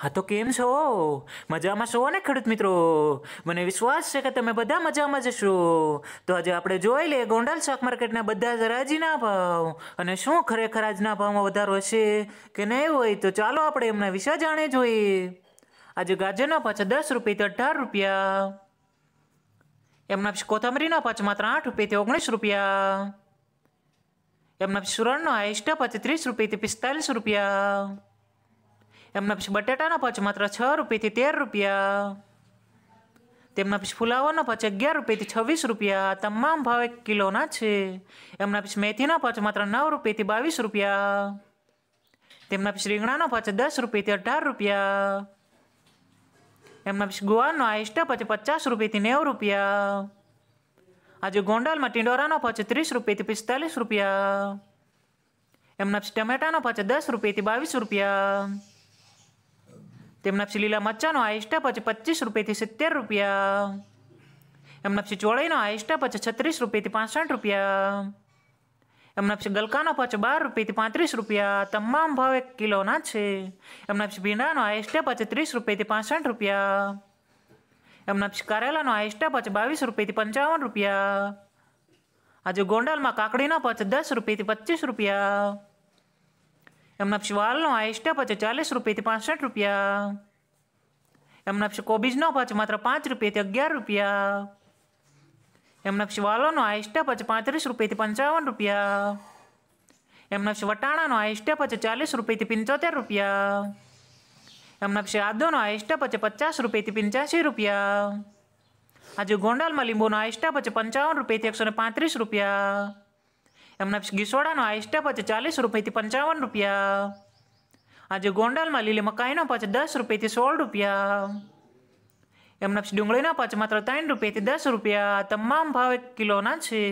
હા તો કેમ છો મજામાં છો ને ખેડૂત મિત્રો મને વિશ્વાસ છે કે તમે બધા મજામાં જશો તો આજે આપણે જોઈ લઈએ ગોંડલ શાક માર્કેટના બધા જ રાજીના ભાવ અને શું ખરેખર આજના ભાવમાં વધારો હશે કે નહીં હોય તો ચાલો આપણે એમના વિશે જાણે જોઈએ આજે ગાજરના પાછા દસ રૂપિયાથી અઢાર રૂપિયા એમના પછી કોથમરીના પાંચ માત્ર આઠ રૂપિયાથી ઓગણીસ રૂપિયા એમના સુરણનો હાઈસ્ટ પછી ત્રીસ રૂપિયાથી પિસ્તાલીસ રૂપિયા એમના પછી બટેટાનો પચ માત્ર છ રૂપિયાથી તેર રૂપિયા તેમના પછી ફુલાવાનો પચ અગિયાર રૂપિયાથી છવ્વીસ રૂપિયા તમામ ભાવ એક કિલોના છે એમના પછી મેથીનો પચ માત્ર નવ રૂપિયાથી બાવીસ રૂપિયા તેમના પછી રીંગણાનો પચ દસ રૂપિયાથી અઢાર રૂપિયા એમના પછી ગુવારનો આઈસ્ટા પછી પચાસ રૂપિયાથી નેવું રૂપિયા આજે ગોંડલમાં ટિંડોરાનો પચ ત્રીસ રૂપિયાથી પિસ્તાલીસ રૂપિયા એમના પછી ટમેટાનો પચ દસ રૂપિયાથી બાવીસ રૂપિયા તેમના પછી લીલા મરચાંનો આઈસ્ટા પછી પચીસ રૂપિયાથી સિત્તેર રૂપિયા એમના પછી ચોળાઈનો આઈસ્ટા પછી છત્રીસ રૂપિયાથી પાસઠ રૂપિયા એમના પછી ગલકાનો પછ બાર રૂપિયાથી પાંત્રીસ રૂપિયા તમામ ભાવ એક કિલોના છે એમના પછી ભીંડાનો આઈસ્ટા પછી ત્રીસ રૂપિયાથી પાસઠ રૂપિયા એમના પછી કારેલાનો આઈસ્ટા પછી બાવીસ રૂપિયાથી પંચાવન રૂપિયા આજે ગોંડલમાં કાકડીનો પછી દસ રૂપિયાથી પચીસ રૂપિયા એમના પછી વાલનો હાઈ સ્ટેપ છે ચાલીસ રૂપિયાથી પાસઠ રૂપિયા એમના પછી કોબીજનો ભાવ માત્ર પાંચ રૂપિયાથી અગિયાર રૂપિયા એમના પછી વાલોનો હાઈ સ્ટેપ છે પાંત્રીસ રૂપિયાથી પંચાવન રૂપિયા એમના પછી વટાણાનો હાઈ સ્ટેપ છે ચાલીસ રૂપિયાથી પંચોતેર રૂપિયા એમના પછી આદોનો હાઈ સ્ટેપ છે પચાસ રૂપિયાથી પંચ્યાસી રૂપિયા આજે ગોંડલમાં લીંબુનો હાઈ સ્ટેપ છે પંચાવન રૂપિયાથી એકસો પાંત્રીસ રૂપિયા એમના ગીસોડાનો આ સ્ટેપ છે ચાલીસ રૂપિયાથી પંચાવન રૂપિયા આજે ગોંડલમાં લીલી મકાઈનો પાછો દસ રૂપિયાથી સોળ રૂપિયા એમના પછી ડુંગળીના પાછ માત્ર ત્રણ રૂપિયાથી દસ રૂપિયા તમામ ભાવ એક કિલોના છે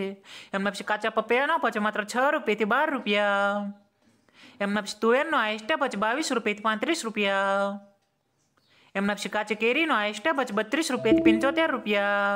એમના પછી કાચા પપૈયાના પાછ માત્ર છ રૂપિયાથી બાર રૂપિયા એમના પછી તુવેરનો આ સ્ટેપ છે બાવીસ રૂપિયાથી પાંત્રીસ રૂપિયા એમના પછી કાચી કેરીનો આ સ્ટેપ છે બત્રીસ રૂપિયાથી પંચોતેર રૂપિયા